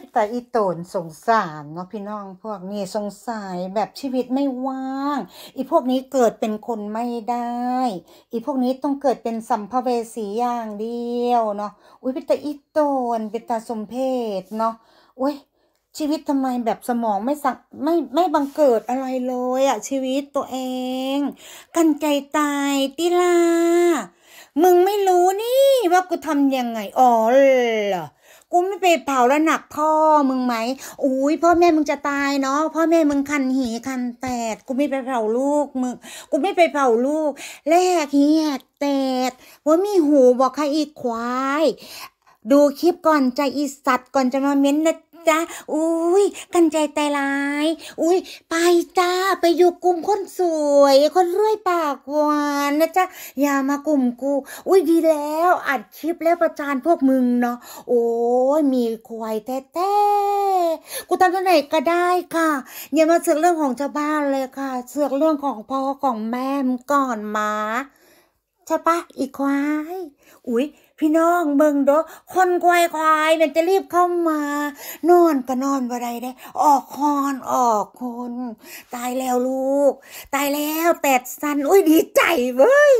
เปแต่อีโตนสงสารเนาะพี่น้องพวกนี้สงสัยแบบชีวิตไม่ว่าง อีพวกนี้เกิดเป็นคนไม่ได้ อีพวกนี้ต้องเกิดเป็นสัมภเวสีอย่างเดียวเนาะอุ้ยเป็นแต่อีโตนเป็นตาสมเพศเนาะอุ้ยชีวิตทำไมแบบสมองไม่สักไม่ไม่บังเกิดอะไรเลยอะชีวิตตัวเอง กันใจตายติลามึงไม่รู้นี่ ว่ากูทำยังไงอ๋อเหรอกูไม่ไปเผาแล้วหนักพ่อมึงไหมอุ้ยพ่อแม่มึงจะตายเนาะ พ่อแม่มึงคันหีคันแตดกูไม่ไปเผาลูกมึงกูไม่ไปเผาลูกแลกเหียแตดว่ามีหูบอกใครอีกควาย ดูคลิปก่อนใจอีสัตว์ก่อนจะมาเม้นนะจ้าอุ้ยกันใจใจร้าย อุ้ยไปจ้าไปอยู่กลุ่มคนสวย คนรวยปากหวานะจ๊ะอย่ามากลุ่มกู อุ้ยดีแล้วอัดคลิปแล้วประจานพวกมึงเนาะ โอ้ยมีควายแท้ๆ กูทำตัวไหนก็ได้ค่ะ อย่ามาเสือกเรื่องของชาวบ้านเลยค่ะ เสือกเรื่องของพ่อของแม่มก่อนมา ใช่ปะอีควายอุ้ยพี่น้องเบิงดอคนควายควายมันจะรีบเข้ามา นอนก็นอนบ่ได้ได้ ออกคอน ออกคน ตายแล้วลูก ตายแล้วแตดสันอุ้ยดีใจเว้ย